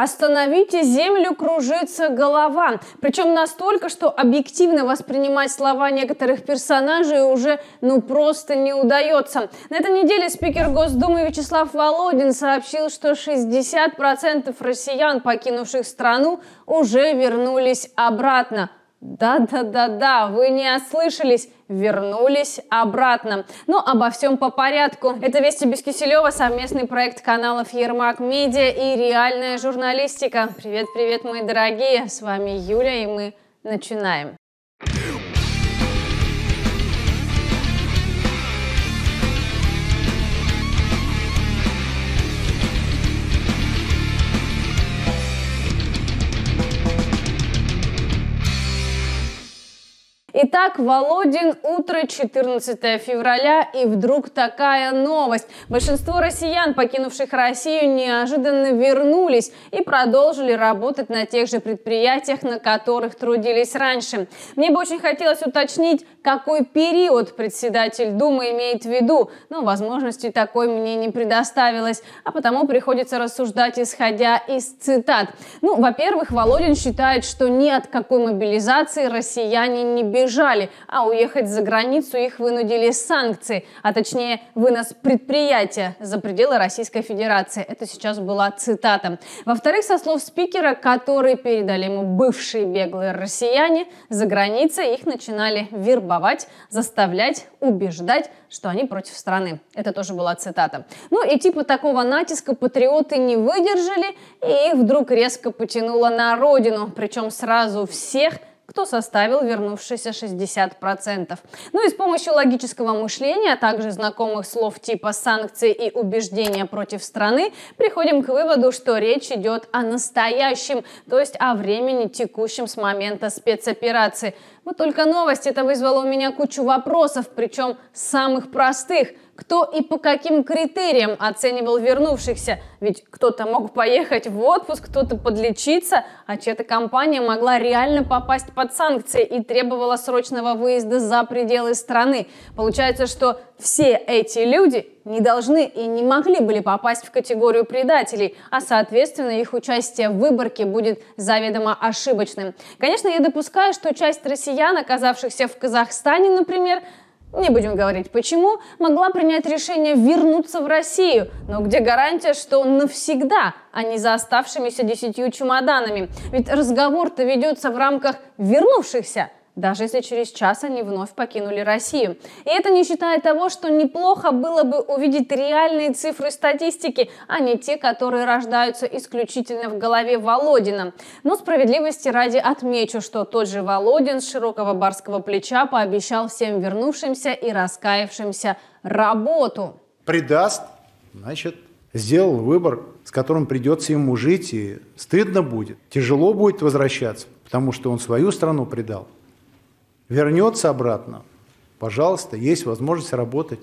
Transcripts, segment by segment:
«Остановите землю, кружится голова». Причем настолько, что объективно воспринимать слова некоторых персонажей уже ну просто не удается. На этой неделе спикер Госдумы Вячеслав Володин сообщил, что 60% россиян, покинувших страну, уже вернулись обратно. Да-да-да-да, вы не ослышались, вернулись обратно. Но ну, обо всем по порядку. Это «Вести без Киселева», совместный проект каналов Ермак Медиа и «Реальная журналистика». Привет-привет, мои дорогие, с вами Юля, и мы начинаем. Итак, Володин, утро 14 февраля, и вдруг такая новость. Большинство россиян, покинувших Россию, неожиданно вернулись и продолжили работать на тех же предприятиях, на которых трудились раньше. Мне бы очень хотелось уточнить, какой период председатель Думы имеет в виду, но возможности такой мне не предоставилось, а потому приходится рассуждать, исходя из цитат. Ну, во-первых, Володин считает, что ни от какой мобилизации россияне не бежат сбежали, а уехать за границу их вынудили санкции, а точнее вынос предприятия за пределы Российской Федерации. Это сейчас была цитата. Во-вторых, со слов спикера, которые передали ему бывшие беглые россияне, за границей их начинали вербовать, заставлять, убеждать, что они против страны. Это тоже была цитата. Ну и типа такого натиска патриоты не выдержали, и их вдруг резко потянуло на родину, причем сразу всех – кто составил вернувшиеся 60%. Ну и с помощью логического мышления, а также знакомых слов типа санкции и убеждения против страны, приходим к выводу, что речь идет о настоящем, то есть о времени текущем с момента спецоперации. Вот только новость это вызвала у меня кучу вопросов, причем самых простых – кто и по каким критериям оценивал вернувшихся. Ведь кто-то мог поехать в отпуск, кто-то подлечиться, а чья-то компания могла реально попасть под санкции и требовала срочного выезда за пределы страны. Получается, что все эти люди не должны и не могли были попасть в категорию предателей, а, соответственно, их участие в выборке будет заведомо ошибочным. Конечно, я допускаю, что часть россиян, оказавшихся в Казахстане, например, не будем говорить почему, могла принять решение вернуться в Россию. Но где гарантия, что навсегда, а не за оставшимися десятью чемоданами? Ведь разговор-то ведется в рамках вернувшихся даже если через час они вновь покинули Россию. И это не считая того, что неплохо было бы увидеть реальные цифры статистики, а не те, которые рождаются исключительно в голове Володина. Но справедливости ради отмечу, что тот же Володин с широкого барского плеча пообещал всем вернувшимся и раскаявшимся работу. Предаст, значит, сделал выбор, с которым придется ему жить, и стыдно будет, тяжело будет возвращаться, потому что он свою страну предал вернется обратно, пожалуйста, есть возможность работать.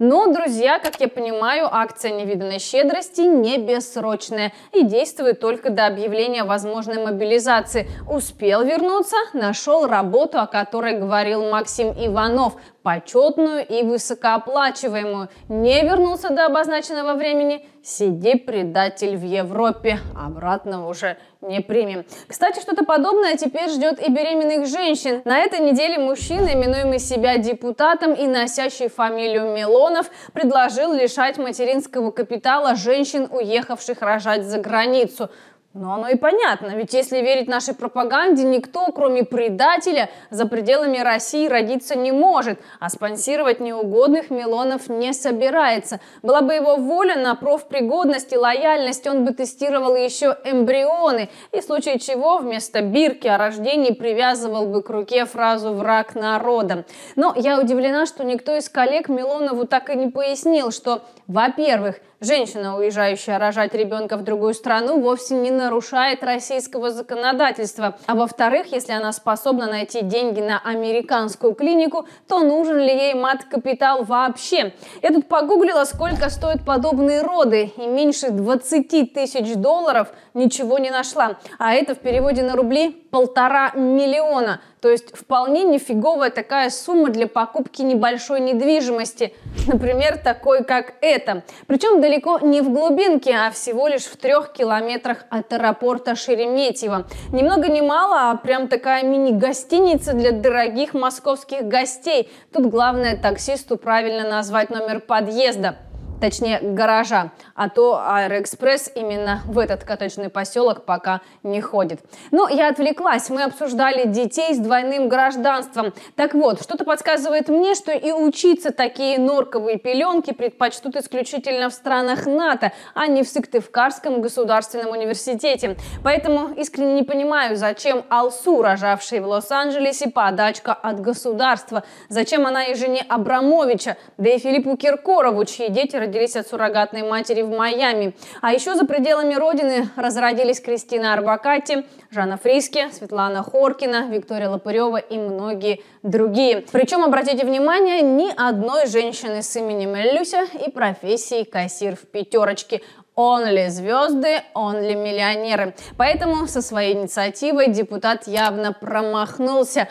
Но, ну, друзья, как я понимаю, акция невиданной щедрости не бессрочная и действует только до объявления возможной мобилизации. Успел вернуться, нашел работу, о которой говорил Максим Иванов почетную и высокооплачиваемую. Не вернулся до обозначенного времени, сиди, предатель в Европе, обратно уже не примем. Кстати, что-то подобное теперь ждет и беременных женщин. На этой неделе мужчина, именуемый себя депутатом и носящий фамилию Милонов, предложил лишать материнского капитала женщин, уехавших рожать за границу. Но ну, оно и понятно, ведь если верить нашей пропаганде, никто, кроме предателя, за пределами России родиться не может, а спонсировать неугодных Милонов не собирается. Была бы его воля на профпригодность и лояльность, он бы тестировал еще эмбрионы, и в случае чего вместо бирки о рождении привязывал бы к руке фразу «враг народа». Но я удивлена, что никто из коллег Милонову так и не пояснил, что, во-первых, Женщина, уезжающая рожать ребенка в другую страну, вовсе не нарушает российского законодательства. А во-вторых, если она способна найти деньги на американскую клинику, то нужен ли ей мат-капитал вообще? Я тут погуглила, сколько стоят подобные роды, и меньше 20 тысяч долларов ничего не нашла. А это в переводе на рубли полтора миллиона. То есть вполне нифиговая такая сумма для покупки небольшой недвижимости. Например, такой, как это. Причем далеко не в глубинке, а всего лишь в трех километрах от аэропорта Шереметьево. Ни много ни мало, а прям такая мини-гостиница для дорогих московских гостей. Тут главное таксисту правильно назвать номер подъезда точнее гаража, а то Аэроэкспресс именно в этот коттеджный поселок пока не ходит. Но ну, я отвлеклась, мы обсуждали детей с двойным гражданством. Так вот, что-то подсказывает мне, что и учиться такие норковые пеленки предпочтут исключительно в странах НАТО, а не в Сыктывкарском государственном университете. Поэтому искренне не понимаю, зачем Алсу, рожавшей в Лос-Анджелесе, подачка от государства, зачем она и жене Абрамовича, да и Филиппу Киркорову, чьи дети родились родились от суррогатной матери в Майами. А еще за пределами родины разродились Кристина Арбакати, Жанна Фриске, Светлана Хоркина, Виктория Лопырева и многие другие. Причем, обратите внимание, ни одной женщины с именем Люся и профессией кассир в пятерочке. он ли звезды, он ли миллионеры. Поэтому со своей инициативой депутат явно промахнулся.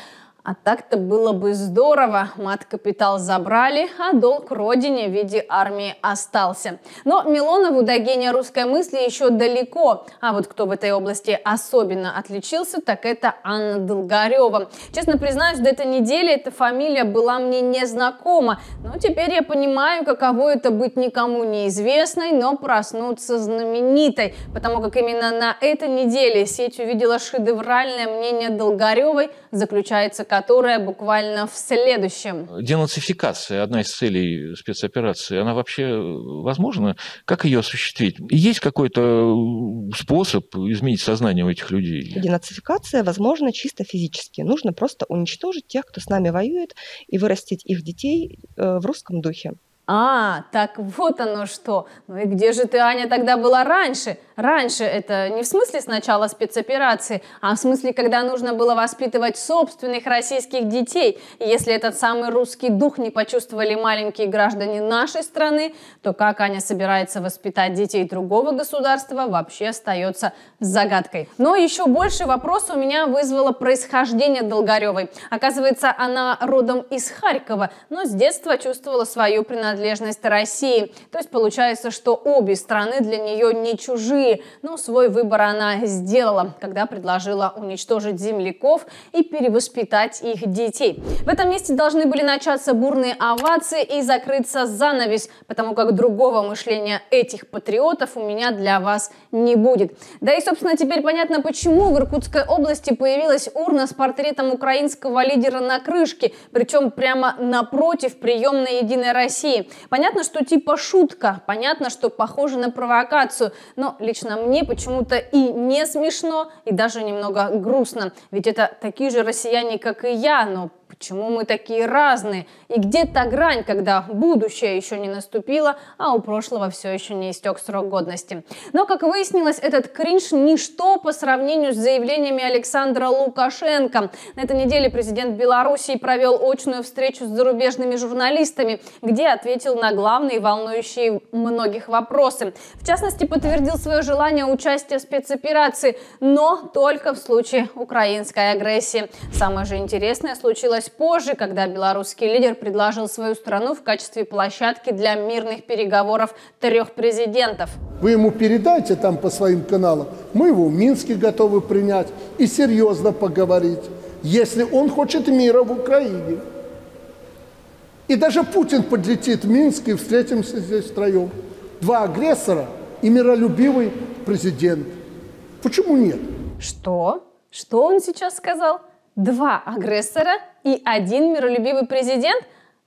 А так-то было бы здорово. Мат-капитал забрали, а долг родине в виде армии остался. Но Милонову до гения русской мысли еще далеко. А вот кто в этой области особенно отличился, так это Анна Долгарева. Честно признаюсь, до этой недели эта фамилия была мне незнакома. Но теперь я понимаю, каково это быть никому неизвестной, но проснуться знаменитой. Потому как именно на этой неделе сеть увидела шедевральное мнение Долгаревой, заключается как которая буквально в следующем. Денацификация, одна из целей спецоперации, она вообще э, возможна? Как ее осуществить? Есть какой-то э, способ изменить сознание у этих людей? Денацификация возможна чисто физически. Нужно просто уничтожить тех, кто с нами воюет, и вырастить их детей э, в русском духе. А, так вот оно что. Ну и где же ты, Аня, тогда была раньше? Раньше это не в смысле сначала спецоперации, а в смысле, когда нужно было воспитывать собственных российских детей. И если этот самый русский дух не почувствовали маленькие граждане нашей страны, то как Аня собирается воспитать детей другого государства, вообще остается загадкой. Но еще больше вопрос у меня вызвало происхождение Долгоревой. Оказывается, она родом из Харькова, но с детства чувствовала свою принадлежность России. То есть получается, что обе страны для нее не чужие Сирии, но ну, свой выбор она сделала, когда предложила уничтожить земляков и перевоспитать их детей. В этом месте должны были начаться бурные овации и закрыться занавес, потому как другого мышления этих патриотов у меня для вас не будет. Да и, собственно, теперь понятно, почему в Иркутской области появилась урна с портретом украинского лидера на крышке, причем прямо напротив приемной «Единой России». Понятно, что типа шутка, понятно, что похоже на провокацию, но лично лично мне почему-то и не смешно, и даже немного грустно. Ведь это такие же россияне, как и я, но Почему мы такие разные? И где та грань, когда будущее еще не наступило, а у прошлого все еще не истек срок годности? Но, как выяснилось, этот кринж – ничто по сравнению с заявлениями Александра Лукашенко. На этой неделе президент Белоруссии провел очную встречу с зарубежными журналистами, где ответил на главные волнующие многих вопросы. В частности, подтвердил свое желание участия в спецоперации, но только в случае украинской агрессии. Самое же интересное случилось началась позже, когда белорусский лидер предложил свою страну в качестве площадки для мирных переговоров трех президентов. Вы ему передайте там по своим каналам, мы его в Минске готовы принять и серьезно поговорить, если он хочет мира в Украине. И даже Путин подлетит в Минск и встретимся здесь втроем. Два агрессора и миролюбивый президент. Почему нет? Что? Что он сейчас сказал? два агрессора и один миролюбивый президент?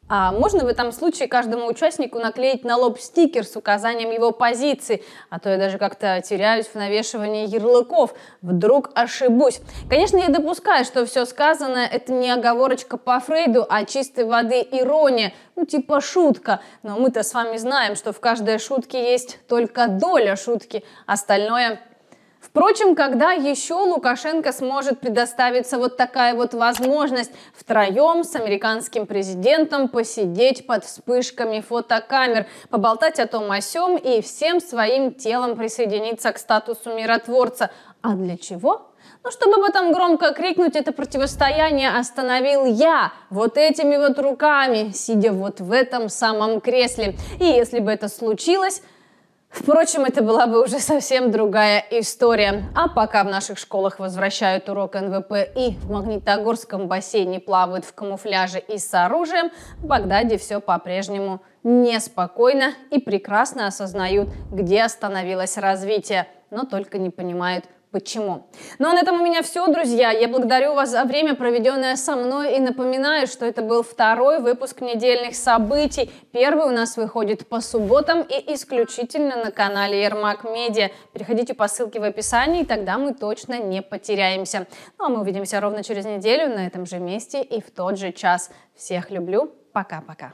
А можно в этом случае каждому участнику наклеить на лоб стикер с указанием его позиции? А то я даже как-то теряюсь в навешивании ярлыков. Вдруг ошибусь. Конечно, я допускаю, что все сказанное – это не оговорочка по Фрейду, а чистой воды ирония. Ну, типа шутка. Но мы-то с вами знаем, что в каждой шутке есть только доля шутки. Остальное – Впрочем, когда еще Лукашенко сможет предоставиться вот такая вот возможность втроем с американским президентом посидеть под вспышками фотокамер, поболтать о том о сём и всем своим телом присоединиться к статусу миротворца. А для чего? Ну, чтобы об этом громко крикнуть, это противостояние остановил я вот этими вот руками, сидя вот в этом самом кресле. И если бы это случилось, Впрочем, это была бы уже совсем другая история. А пока в наших школах возвращают урок НВП и в Магнитогорском бассейне плавают в камуфляже и с оружием, в Багдаде все по-прежнему неспокойно и прекрасно осознают, где остановилось развитие, но только не понимают, почему. Ну а на этом у меня все, друзья. Я благодарю вас за время, проведенное со мной, и напоминаю, что это был второй выпуск недельных событий. Первый у нас выходит по субботам и исключительно на канале Ермак Медиа. Переходите по ссылке в описании, и тогда мы точно не потеряемся. Ну а мы увидимся ровно через неделю на этом же месте и в тот же час. Всех люблю. Пока-пока.